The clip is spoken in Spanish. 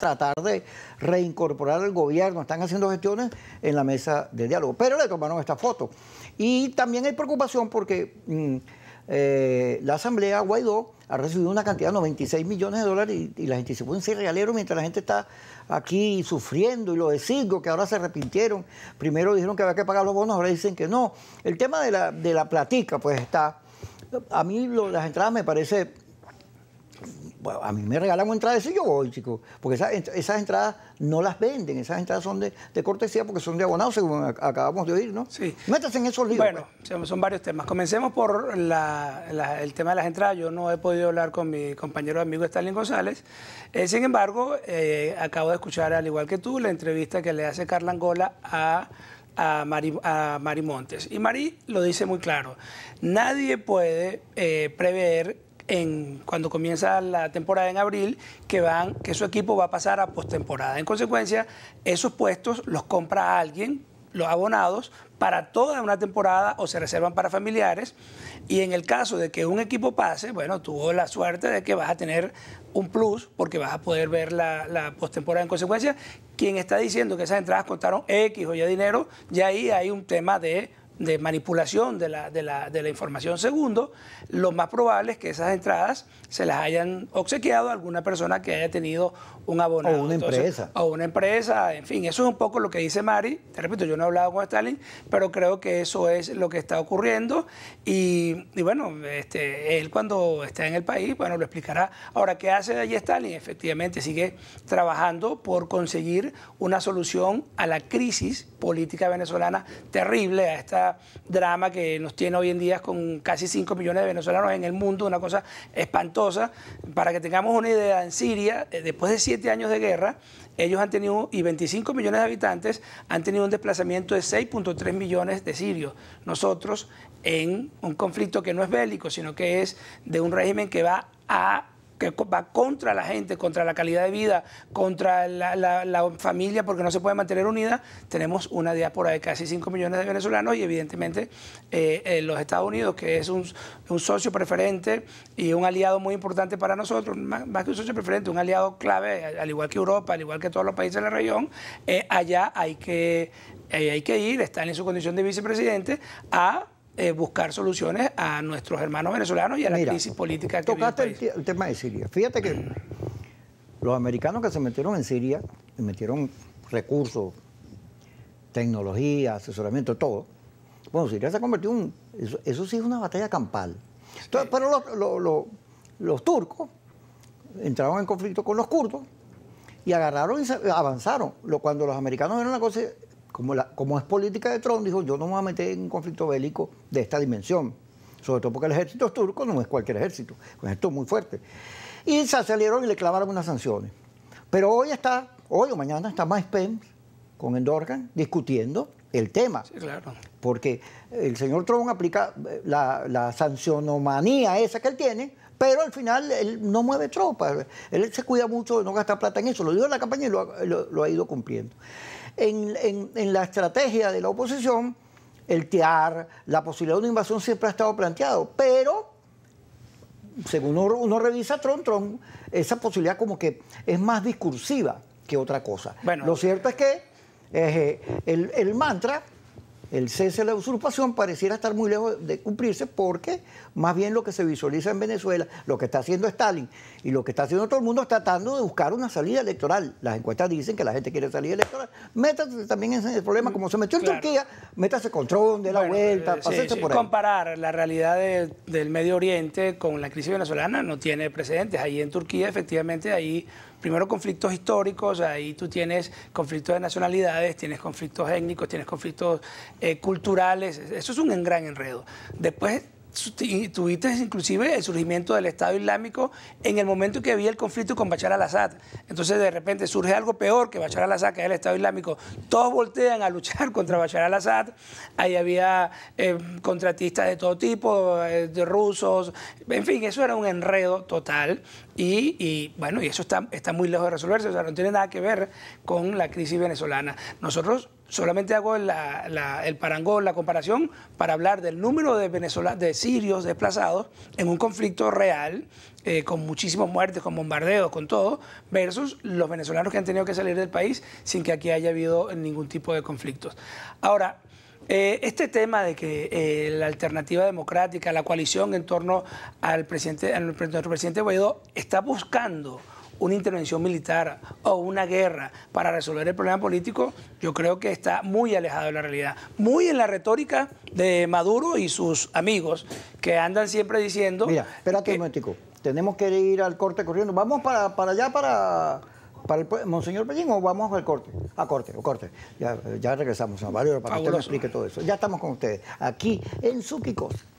tratar de reincorporar al gobierno. Están haciendo gestiones en la mesa de diálogo. Pero le tomaron esta foto. Y también hay preocupación porque mm, eh, la Asamblea Guaidó ha recibido una cantidad de 96 millones de dólares y, la gente se pone en regalero mientras la gente está aquí sufriendo y lo de que ahora se arrepintieron. Primero dijeron que había que pagar los bonos, ahora dicen que no. El tema de la, de platica pues está... A mí las entradas me parece a mí me regalan una entrada de y yo chicos. Porque esas entradas no las venden, esas entradas son de, cortesía porque son de abonados, según acabamos de oír, ¿no? Sí. Métase en esos libros. Bueno, pues. son varios temas. Comencemos por el tema de las entradas. Yo no he podido hablar con mi compañero amigo Stalin González. Eh, sin embargo, eh, acabo de escuchar, al igual que tú, la entrevista que le hace Carla Angola a a Mari, Montes. Y Mari lo dice muy claro, nadie puede eh, prever cuando comienza la temporada en abril que, van, que su equipo va a pasar a postemporada. En consecuencia, esos puestos los compra alguien, los abonados, para toda una temporada o se reservan para familiares. Y en el caso de que un equipo pase, bueno, tuvo la suerte de que vas a tener un plus porque vas a poder ver la, la postemporada. En consecuencia, quien está diciendo que esas entradas contaron X o Y dinero, ya ahí hay un tema de de manipulación de la, información segundo, lo más probable es que esas entradas se las hayan obsequiado a alguna persona que haya tenido un abonado. O una empresa. O una empresa, en fin, eso es un poco lo que dice Mari. Te repito, yo no he hablado con Stalin, pero creo que eso es lo que está ocurriendo. Y, bueno, este, él cuando esté en el país, bueno, lo explicará. Ahora, ¿qué hace allí Stalin? Efectivamente, sigue trabajando por conseguir una solución a la crisis política venezolana terrible, a esta drama que nos tiene hoy en día con casi 5 millones de venezolanos en el mundo, una cosa espantosa. Para que tengamos una idea, en Siria, eh, después de 7 años de guerra, ellos han tenido, y 25 millones de habitantes, han tenido un desplazamiento de 6.3 millones de sirios. Nosotros, en un conflicto que no es bélico, sino que es de un régimen que va a que va contra la gente, contra la calidad de vida, contra la, familia, porque no se puede mantener unida, tenemos una diáspora de casi 5 millones de venezolanos y evidentemente eh, eh, los Estados Unidos, que es un, socio preferente y un aliado muy importante para nosotros, más, que un socio preferente, un aliado clave, al igual que Europa, al igual que todos los países de la región, eh, allá hay que, hay que ir, están en su condición de vicepresidente, a eh, buscar soluciones a nuestros hermanos venezolanos y a la crisis política que tocaste el, tema de Siria. Fíjate que los americanos que se metieron en Siria, metieron recursos, tecnología, asesoramiento, todo. Bueno, Siria se ha convertido en eso, sí es una batalla campal. Entonces, pero los, turcos entraron en conflicto con los kurdos y agarraron y avanzaron. Cuando los americanos eran una cosa, como, la, como es política de Trump, dijo, yo no me voy a meter en un conflicto bélico de esta dimensión, sobre todo porque el ejército turco no es cualquier ejército, es un ejército muy fuerte. Y se salieron y le clavaron unas sanciones. Pero hoy está, hoy o mañana está Pence... con Endorgan discutiendo el tema. Sí, claro. Porque el señor Trump aplica eh, la, la, sancionomanía esa que él tiene, pero al final él no mueve tropas. Él se cuida mucho de no gastar plata en eso. Lo dio en la campaña y lo ha ido cumpliendo en, en, la estrategia de la oposición, el TIAR, la posibilidad de una invasión siempre ha estado planteado, pero según uno, revisa Tron Tron, esa posibilidad como que es más discursiva que otra cosa. Bueno, Lo cierto es que eh, el, el mantra el cese de la usurpación pareciera estar muy lejos de cumplirse porque más bien lo que se visualiza en Venezuela, lo que está haciendo Stalin y lo que está haciendo todo el mundo es tratando de buscar una salida electoral. Las encuestas dicen que la gente quiere salir electoral. Métase también en el problema, como se metió en Turquía, métase con Trump, de la vuelta, eh, por ahí. Comparar la realidad del Medio Oriente con la crisis venezolana no tiene precedentes. Ahí en Turquía, efectivamente, ahí primero conflictos históricos, ahí tú tienes conflictos de nacionalidades, tienes conflictos étnicos, tienes conflictos eh, culturales. Eso es un gran enredo. Después tuviste inclusive el surgimiento del Estado Islámico en el momento que había el conflicto con Bachar al-Assad. Entonces de repente surge algo peor que Bachar al-Assad, que es el Estado Islámico. Todos voltean a luchar contra Bachar al-Assad. Ahí había eh, contratistas de todo tipo, eh, de rusos. En fin, eso era un enredo total y, bueno, y eso está, está muy lejos de resolverse, o sea, no tiene nada que ver con la crisis venezolana. Nosotros solamente hago el parangón, la comparación, para hablar del número de, de sirios desplazados en un conflicto real, eh, con muchísimas muertes, con bombardeos, con todo, versus los venezolanos que han tenido que salir del país sin que aquí haya habido ningún tipo de conflictos. Ahora, eh, este tema de que eh, la alternativa democrática, la coalición en torno al presidente, al, nuestro presidente Guaidó, está buscando una intervención militar o una guerra para resolver el problema político, yo creo que está muy alejado de la realidad. Muy en la retórica de Maduro y sus amigos que andan siempre diciendo... Mira, espérate que... un Tenemos que ir al corte corriendo. Vamos para allá, para para el Monseñor Pellín o vamos al corte? A ah, corte, o corte. Ya, regresamos señor Valero para que usted nos explique todo eso. Ya estamos con ustedes, aquí en Suquicos.